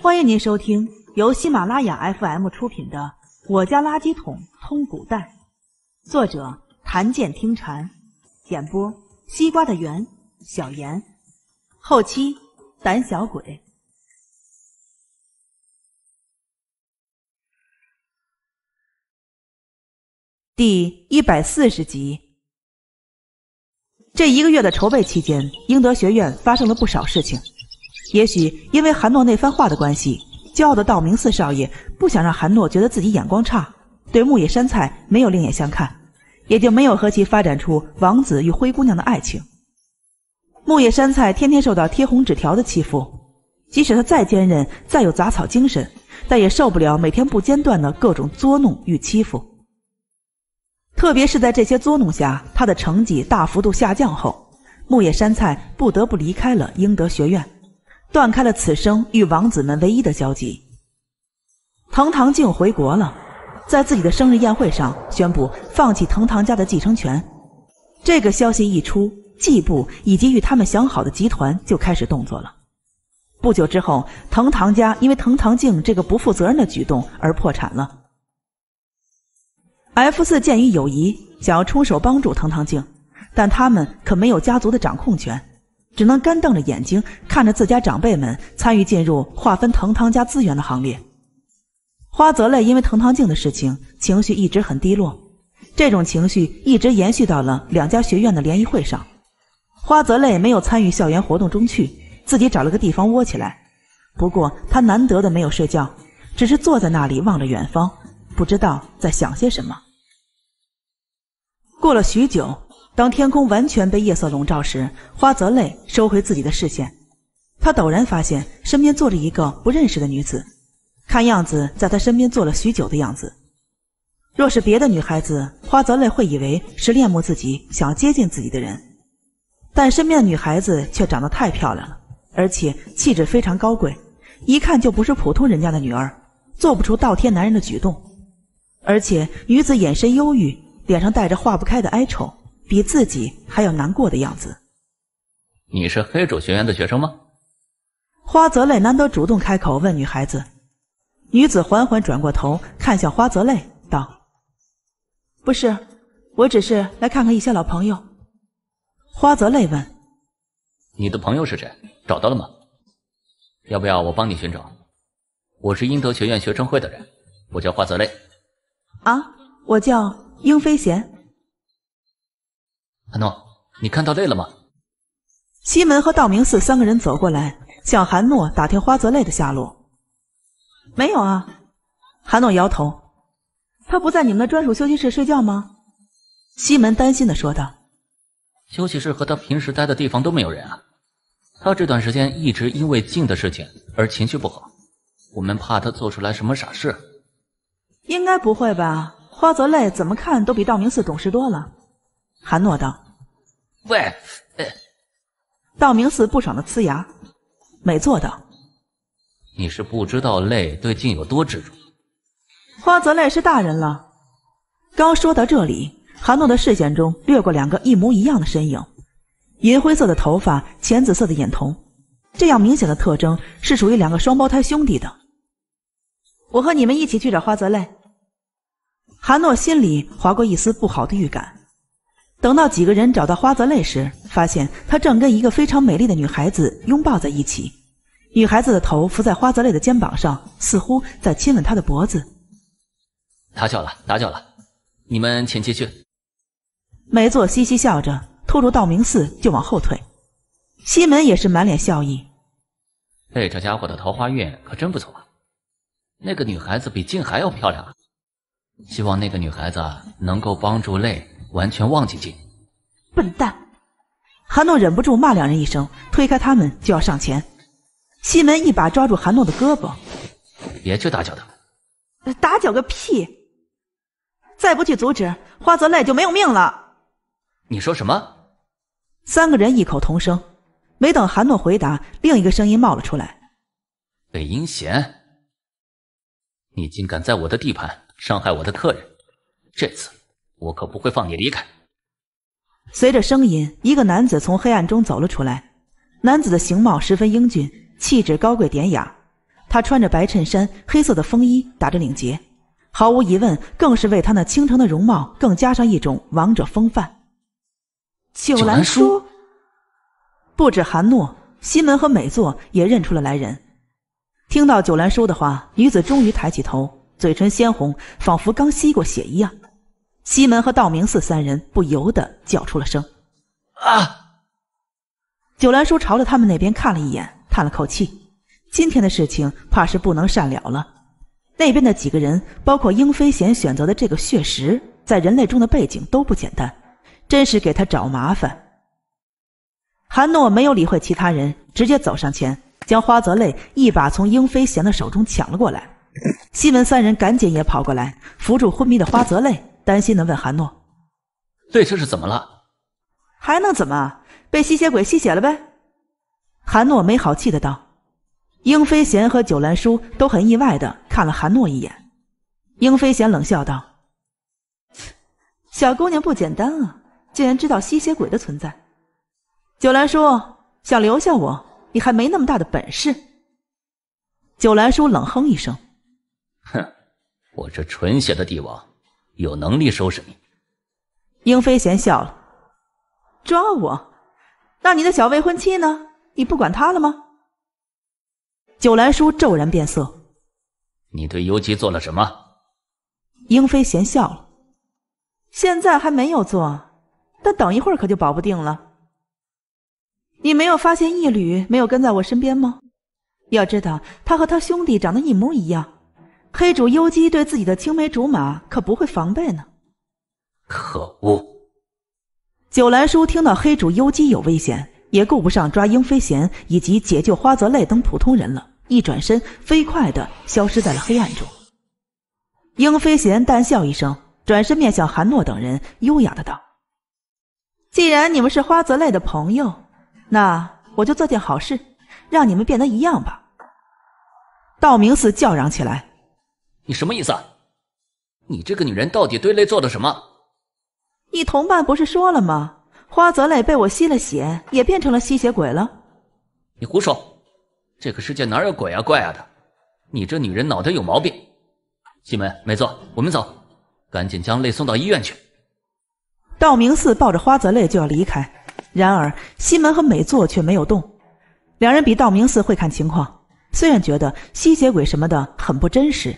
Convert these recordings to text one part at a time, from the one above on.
欢迎您收听由喜马拉雅 FM 出品的《我家垃圾桶通古代》，作者谭健听禅，演播西瓜的圆小严，后期胆小鬼，第一百四十集。这一个月的筹备期间，英德学院发生了不少事情。也许因为韩诺那番话的关系，骄傲的道明寺少爷不想让韩诺觉得自己眼光差，对木野山菜没有另眼相看，也就没有和其发展出王子与灰姑娘的爱情。木野山菜天天受到贴红纸条的欺负，即使他再坚韧、再有杂草精神，但也受不了每天不间断的各种捉弄与欺负。特别是在这些捉弄下，他的成绩大幅度下降后，木野山菜不得不离开了英德学院。断开了此生与王子们唯一的交集。藤堂静回国了，在自己的生日宴会上宣布放弃藤堂家的继承权。这个消息一出，季布以及与他们想好的集团就开始动作了。不久之后，藤堂家因为藤堂静这个不负责任的举动而破产了。F 四鉴于友谊，想要出手帮助藤堂静，但他们可没有家族的掌控权。只能干瞪着眼睛看着自家长辈们参与进入划分藤堂家资源的行列。花泽类因为藤堂镜的事情，情绪一直很低落，这种情绪一直延续到了两家学院的联谊会上。花泽类没有参与校园活动中去，自己找了个地方窝起来。不过他难得的没有睡觉，只是坐在那里望着远方，不知道在想些什么。过了许久。当天空完全被夜色笼罩时，花泽类收回自己的视线，他陡然发现身边坐着一个不认识的女子，看样子在他身边坐了许久的样子。若是别的女孩子，花泽类会以为是恋慕自己想要接近自己的人，但身边的女孩子却长得太漂亮了，而且气质非常高贵，一看就不是普通人家的女儿，做不出倒贴男人的举动。而且女子眼神忧郁，脸上带着化不开的哀愁。比自己还要难过的样子。你是黑主学院的学生吗？花泽类难得主动开口问女孩子。女子缓缓转过头看向花泽类，道：“不是，我只是来看看一些老朋友。”花泽类问：“你的朋友是谁？找到了吗？要不要我帮你寻找？”我是英德学院学生会的人，我叫花泽类。”啊，我叫英飞贤。韩诺，你看到累了吗？西门和道明寺三个人走过来，向韩诺打听花泽类的下落。没有啊，韩诺摇头。他不在你们的专属休息室睡觉吗？西门担心的说道。休息室和他平时待的地方都没有人啊。他这段时间一直因为静的事情而情绪不好，我们怕他做出来什么傻事。应该不会吧？花泽类怎么看都比道明寺懂事多了。韩诺道：“喂！”道明寺不爽的呲牙。美作道：“你是不知道，泪对镜有多执着。”花泽泪是大人了。刚说到这里，韩诺的视线中掠过两个一模一样的身影，银灰色的头发，浅紫色的眼瞳，这样明显的特征是属于两个双胞胎兄弟的。我和你们一起去找花泽泪。韩诺心里划过一丝不好的预感。等到几个人找到花泽类时，发现他正跟一个非常美丽的女孩子拥抱在一起，女孩子的头伏在花泽类的肩膀上，似乎在亲吻他的脖子。打搅了，打搅了，你们请继去。梅座嘻嘻笑着，拖入道明寺就往后退。西门也是满脸笑意。哎，这家伙的桃花运可真不错啊！那个女孩子比静还要漂亮，啊！希望那个女孩子能够帮助类。完全忘记进，笨蛋！韩诺忍不住骂两人一声，推开他们就要上前。西门一把抓住韩诺的胳膊：“别去打搅他们，打搅个屁！再不去阻止花泽类就没有命了。”你说什么？三个人异口同声。没等韩诺回答，另一个声音冒了出来：“北英贤，你竟敢在我的地盘伤害我的客人，这次！”我可不会放你离开。随着声音，一个男子从黑暗中走了出来。男子的形貌十分英俊，气质高贵典雅。他穿着白衬衫、黑色的风衣，打着领结，毫无疑问，更是为他那倾城的容貌，更加上一种王者风范。九兰叔，不止韩诺、西门和美作也认出了来人。听到九兰叔的话，女子终于抬起头，嘴唇鲜红，仿佛刚吸过血一样。西门和道明寺三人不由得叫出了声：“啊！”九兰叔朝着他们那边看了一眼，叹了口气：“今天的事情怕是不能善了了。那边的几个人，包括英飞贤选择的这个血石，在人类中的背景都不简单，真是给他找麻烦。”韩诺没有理会其他人，直接走上前，将花泽类一把从英飞贤的手中抢了过来。西门三人赶紧也跑过来，扶住昏迷的花泽类，担心的问韩诺：“对，这是怎么了？还能怎么？被吸血鬼吸血了呗。”韩诺没好气的道。英飞贤和九兰叔都很意外的看了韩诺一眼。英飞贤冷笑道：“小姑娘不简单啊，竟然知道吸血鬼的存在。”九兰叔想留下我，你还没那么大的本事。”九兰叔冷哼一声：“哼，我这纯血的帝王。”有能力收拾你，英飞贤笑了。抓我？那你的小未婚妻呢？你不管她了吗？九兰叔骤然变色。你对尤其做了什么？英飞贤笑了。现在还没有做，但等一会儿可就保不定了。你没有发现一缕没有跟在我身边吗？要知道，他和他兄弟长得一模一样。黑主幽姬对自己的青梅竹马可不会防备呢。可恶！九兰叔听到黑主幽姬有危险，也顾不上抓英飞贤以及解救花泽类等普通人了，一转身飞快的消失在了黑暗中。英飞贤淡笑一声，转身面向韩诺等人，优雅的道：“既然你们是花泽类的朋友，那我就做件好事，让你们变得一样吧。”道明寺叫嚷起来。你什么意思？你这个女人到底对累做了什么？你同伴不是说了吗？花泽累被我吸了血，也变成了吸血鬼了。你胡说！这个世界哪有鬼啊怪啊的？你这女人脑袋有毛病！西门没错，我们走，赶紧将累送到医院去。道明寺抱着花泽类就要离开，然而西门和美作却没有动。两人比道明寺会看情况，虽然觉得吸血鬼什么的很不真实。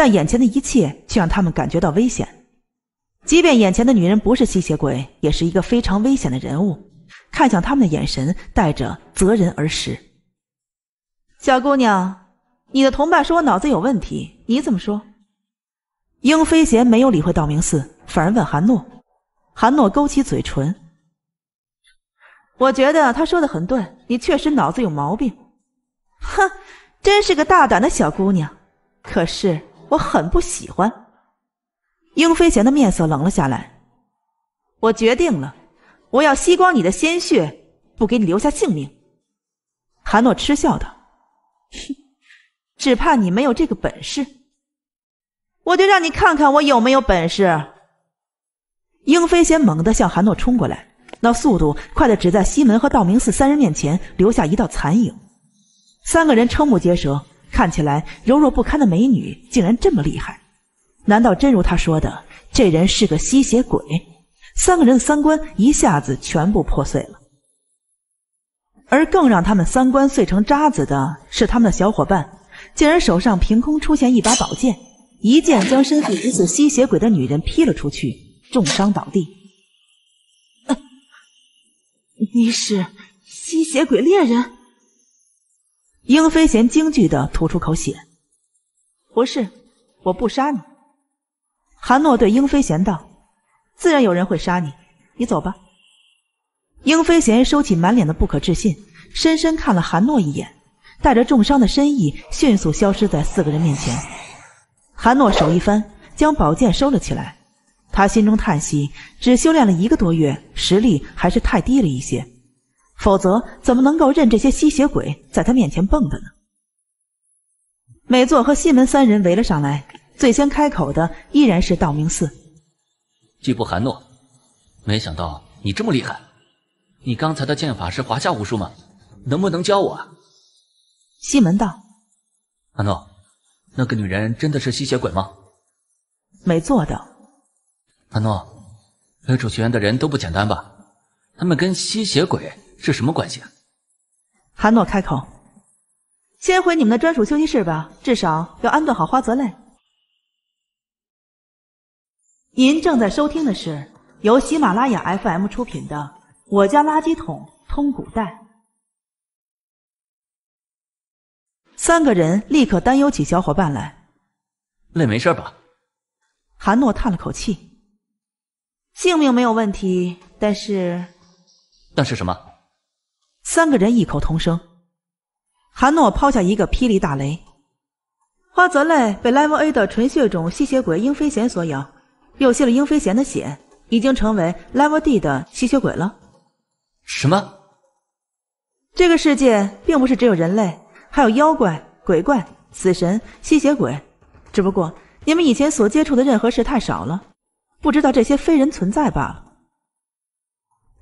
但眼前的一切却让他们感觉到危险，即便眼前的女人不是吸血鬼，也是一个非常危险的人物。看向他们的眼神带着择人而食。小姑娘，你的同伴说我脑子有问题，你怎么说？英飞贤没有理会道明寺，反而问韩诺。韩诺勾起嘴唇：“我觉得他说的很对，你确实脑子有毛病。”哼，真是个大胆的小姑娘。可是。我很不喜欢，英飞贤的面色冷了下来。我决定了，我要吸光你的鲜血，不给你留下性命。韩诺嗤笑道：“只怕你没有这个本事，我就让你看看我有没有本事。”英飞贤猛地向韩诺冲过来，那速度快的只在西门和道明寺三人面前留下一道残影，三个人瞠目结舌。看起来柔弱不堪的美女竟然这么厉害，难道真如他说的，这人是个吸血鬼？三个人的三观一下子全部破碎了。而更让他们三观碎成渣子的是，他们的小伙伴竟然手上凭空出现一把宝剑，一剑将身份疑似吸血鬼的女人劈了出去，重伤倒地。你是吸血鬼猎人？英飞贤惊惧的吐出口血，不是，我不杀你。韩诺对英飞贤道：“自然有人会杀你，你走吧。”英飞贤收起满脸的不可置信，深深看了韩诺一眼，带着重伤的深意，迅速消失在四个人面前。韩诺手一翻，将宝剑收了起来。他心中叹息，只修炼了一个多月，实力还是太低了一些。否则，怎么能够任这些吸血鬼在他面前蹦跶呢？美作和西门三人围了上来，最先开口的依然是道明寺。季布韩诺，没想到你这么厉害，你刚才的剑法是华夏武术吗？能不能教我？西门道。韩诺，那个女人真的是吸血鬼吗？美作道。韩诺，黑主学院的人都不简单吧？他们跟吸血鬼。是什么关系啊？韩诺开口：“先回你们的专属休息室吧，至少要安顿好花泽类。”您正在收听的是由喜马拉雅 FM 出品的《我家垃圾桶通古代》。三个人立刻担忧起小伙伴来：“累没事吧？”韩诺叹了口气：“性命没有问题，但是……但是什么？”三个人异口同声：“韩诺抛下一个霹雳大雷，花泽类被 Level A 的纯血种吸血鬼英飞贤所咬，又吸了英飞贤的血，已经成为 Level D 的吸血鬼了。什么？这个世界并不是只有人类，还有妖怪、鬼怪、死神、吸血鬼，只不过你们以前所接触的任何事太少了，不知道这些非人存在罢了。”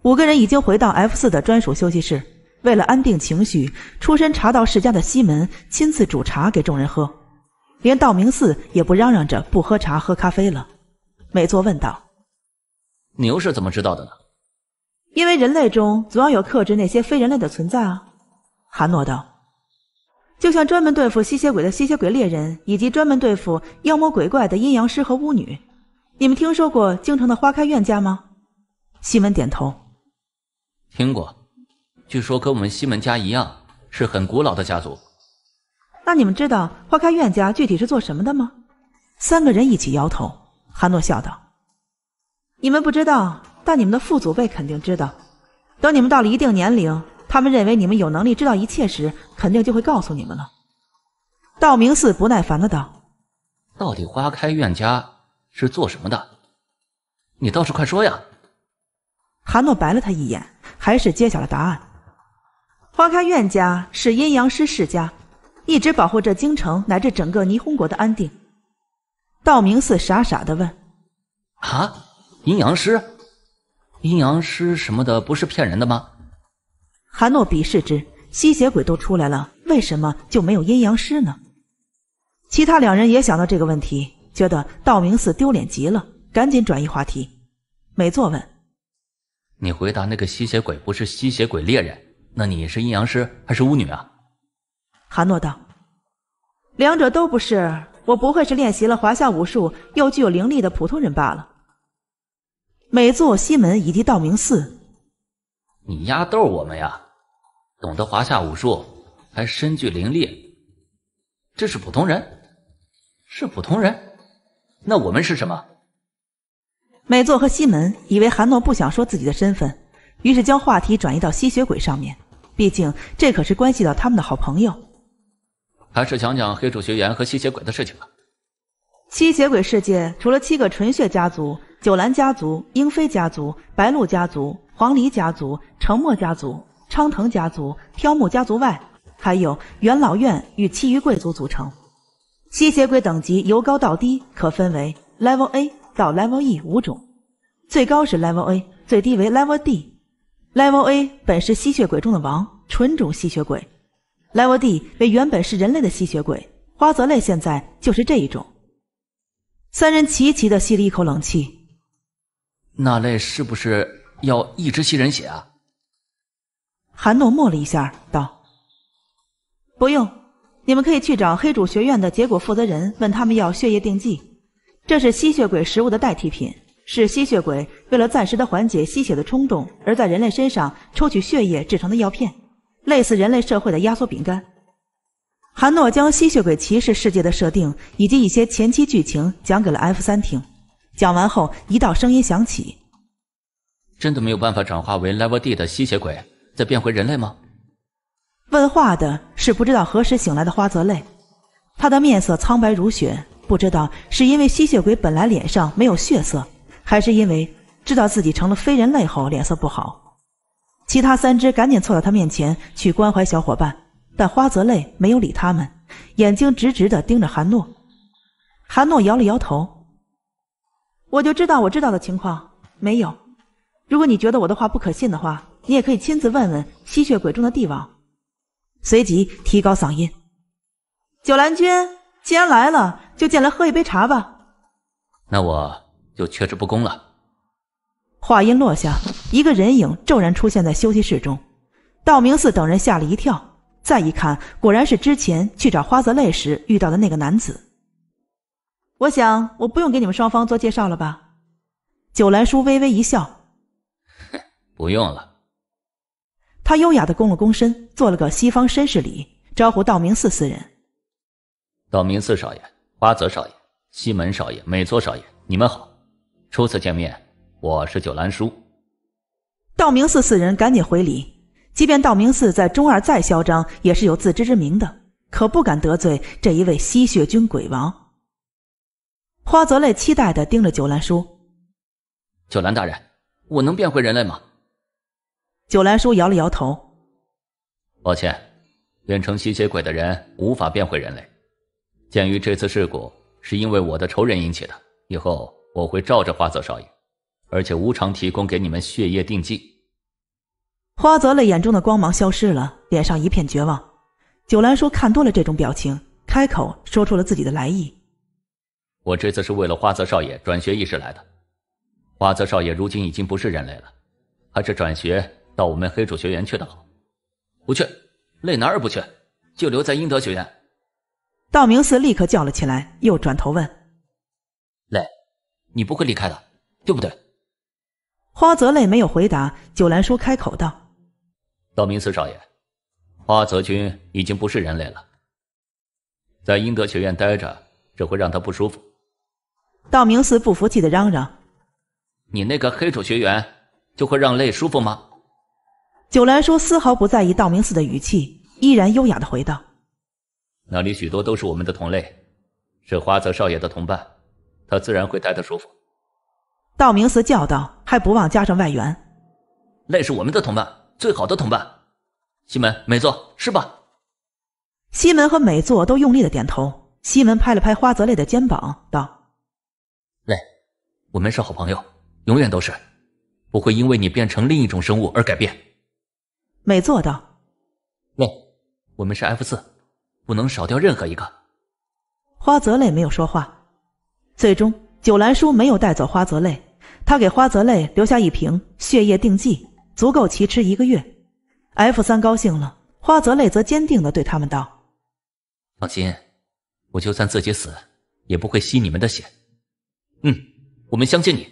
五个人已经回到 F 四的专属休息室。为了安定情绪，出身茶道世家的西门亲自煮茶给众人喝，连道明寺也不嚷嚷着不喝茶喝咖啡了。美作问道：“你又是怎么知道的呢？”“因为人类中总要有克制那些非人类的存在啊。”韩诺道，“就像专门对付吸血鬼的吸血鬼猎人，以及专门对付妖魔鬼怪的阴阳师和巫女。你们听说过京城的花开院家吗？”西门点头。听过，据说跟我们西门家一样，是很古老的家族。那你们知道花开院家具体是做什么的吗？三个人一起摇头。韩诺笑道：“你们不知道，但你们的父祖辈肯定知道。等你们到了一定年龄，他们认为你们有能力知道一切时，肯定就会告诉你们了。”道明寺不耐烦的道：“到底花开院家是做什么的？你倒是快说呀！”韩诺白了他一眼。还是揭晓了答案。花开院家是阴阳师世家，一直保护着京城乃至整个霓虹国的安定。道明寺傻傻的问：“啊，阴阳师？阴阳师什么的不是骗人的吗？”韩诺鄙视之，吸血鬼都出来了，为什么就没有阴阳师呢？其他两人也想到这个问题，觉得道明寺丢脸极了，赶紧转移话题。美作问。你回答那个吸血鬼不是吸血鬼猎人，那你是阴阳师还是巫女啊？韩诺道：“两者都不是，我不会是练习了华夏武术又具有灵力的普通人罢了。”每座西门以及道明寺，你丫逗我们呀！懂得华夏武术，还身具灵力，这是普通人，是普通人，那我们是什么？美作和西门以为韩诺不想说自己的身份，于是将话题转移到吸血鬼上面。毕竟这可是关系到他们的好朋友。还是讲讲黑主学员和吸血鬼的事情吧。吸血鬼世界除了七个纯血家族——九兰家族、英飞家族、白鹭家族、黄鹂家族、沉默家族、昌腾家族、飘木家族外，还有元老院与其余贵族组成。吸血鬼等级由高到低可分为 Level A。到 Level E 五种，最高是 Level A，最低为 Level D。Level A 本是吸血鬼中的王，纯种吸血鬼。Level D 为原本是人类的吸血鬼，花泽类现在就是这一种。三人齐齐的吸了一口冷气。那类是不是要一直吸人血啊？韩诺默了一下，道：“不用，你们可以去找黑主学院的结果负责人，问他们要血液定剂。”这是吸血鬼食物的代替品，是吸血鬼为了暂时的缓解吸血的冲动，而在人类身上抽取血液制成的药片，类似人类社会的压缩饼干。韩诺将吸血鬼骑士世界的设定以及一些前期剧情讲给了 F 三听。讲完后，一道声音响起：“真的没有办法转化为 Level D 的吸血鬼，再变回人类吗？”问话的是不知道何时醒来的花泽类，他的面色苍白如雪。不知道是因为吸血鬼本来脸上没有血色，还是因为知道自己成了非人类后脸色不好，其他三只赶紧凑到他面前去关怀小伙伴，但花泽类没有理他们，眼睛直直的盯着韩诺。韩诺摇了摇头：“我就知道我知道的情况没有。如果你觉得我的话不可信的话，你也可以亲自问问吸血鬼中的帝王。”随即提高嗓音：“九兰君。”既然来了，就进来喝一杯茶吧。那我就却之不恭了。话音落下，一个人影骤然出现在休息室中，道明寺等人吓了一跳，再一看，果然是之前去找花泽类时遇到的那个男子。我想我不用给你们双方做介绍了吧？九兰叔微微一笑，不用了。他优雅的躬了躬身，做了个西方绅士礼，招呼道明寺四人。道明寺少爷、花泽少爷、西门少爷、美作少爷，你们好，初次见面，我是九兰叔。道明寺四人赶紧回礼，即便道明寺在中二再嚣张，也是有自知之明的，可不敢得罪这一位吸血军鬼王。花泽类期待的盯着九兰叔，九兰大人，我能变回人类吗？九兰叔摇了摇头，抱歉，变成吸血鬼的人无法变回人类。鉴于这次事故是因为我的仇人引起的，以后我会照着花泽少爷，而且无偿提供给你们血液定剂。花泽泪眼中的光芒消失了，脸上一片绝望。九兰说：“看多了这种表情，开口说出了自己的来意：“我这次是为了花泽少爷转学一事来的。花泽少爷如今已经不是人类了，还是转学到我们黑主学院去的好。不去，累哪儿也不去，就留在英德学院。”道明寺立刻叫了起来，又转头问：“累，你不会离开的，对不对？”花泽类没有回答。九兰叔开口道：“道明寺少爷，花泽君已经不是人类了，在英德学院待着只会让他不舒服。”道明寺不服气的嚷嚷：“你那个黑手学员就会让累舒服吗？”九兰叔丝毫不在意道明寺的语气，依然优雅的回道。那里许多都是我们的同类，是花泽少爷的同伴，他自然会待得舒服。道明寺叫道，还不忘加上外援。累是我们的同伴，最好的同伴。西门美作是吧？西门和美作都用力的点头。西门拍了拍花泽类的肩膀，道：“累，我们是好朋友，永远都是，不会因为你变成另一种生物而改变。”美作道：“累，我们是 F 四。”不能少掉任何一个。花泽类没有说话。最终，九兰叔没有带走花泽类，他给花泽类留下一瓶血液定剂，足够其吃一个月。F 三高兴了，花泽类则坚定地对他们道：“放心，我就算自己死，也不会吸你们的血。”嗯，我们相信你。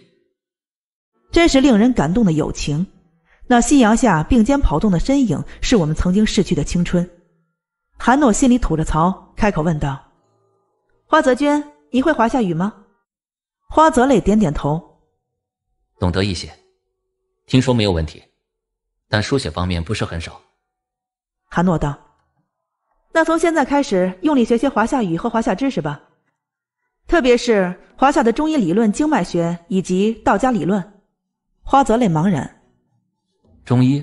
真是令人感动的友情。那夕阳下并肩跑动的身影，是我们曾经逝去的青春。韩诺心里吐着槽，开口问道：“花泽娟，你会华夏语吗？”花泽类点点头，懂得一些，听说没有问题，但书写方面不是很少。韩诺道：“那从现在开始，用力学些华夏语和华夏知识吧，特别是华夏的中医理论、经脉学以及道家理论。”花泽类茫然：“中医，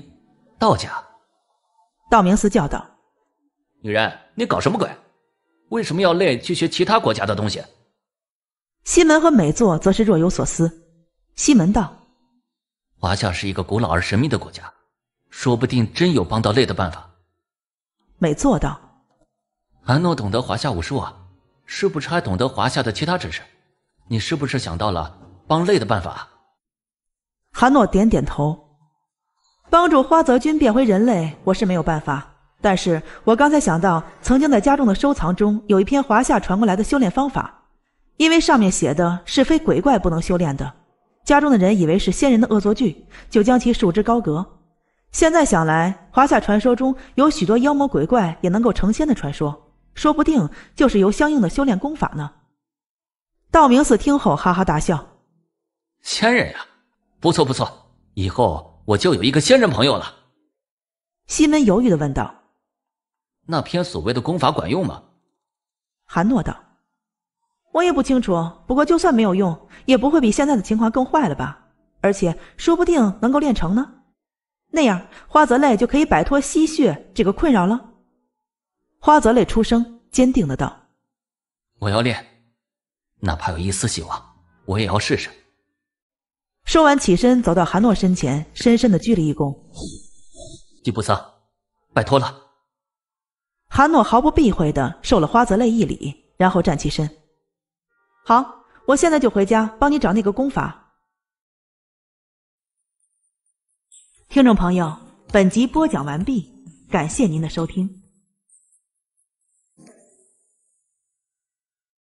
道家。”道明寺叫道。女人，你搞什么鬼？为什么要累去学其他国家的东西？西门和美作则是若有所思。西门道：“华夏是一个古老而神秘的国家，说不定真有帮到累的办法。”美作道：“韩诺懂得华夏武术啊，是不是还懂得华夏的其他知识？你是不是想到了帮累的办法？”韩诺点点头：“帮助花泽君变回人类，我是没有办法。”但是我刚才想到，曾经在家中的收藏中有一篇华夏传过来的修炼方法，因为上面写的是非鬼怪不能修炼的，家中的人以为是仙人的恶作剧，就将其束之高阁。现在想来，华夏传说中有许多妖魔鬼怪也能够成仙的传说，说不定就是由相应的修炼功法呢。道明寺听后哈哈大笑：“仙人呀，不错不错，以后我就有一个仙人朋友了。”西门犹豫的问道。那篇所谓的功法管用吗？韩诺道：“我也不清楚，不过就算没有用，也不会比现在的情况更坏了吧？而且说不定能够练成呢，那样花泽类就可以摆脱吸血这个困扰了。”花泽类出声坚定的道：“我要练，哪怕有一丝希望，我也要试试。”说完，起身走到韩诺身前，深深的鞠了一躬：“地不桑，拜托了。”韩诺毫不避讳的受了花泽类一礼，然后站起身。好，我现在就回家帮你找那个功法。听众朋友，本集播讲完毕，感谢您的收听。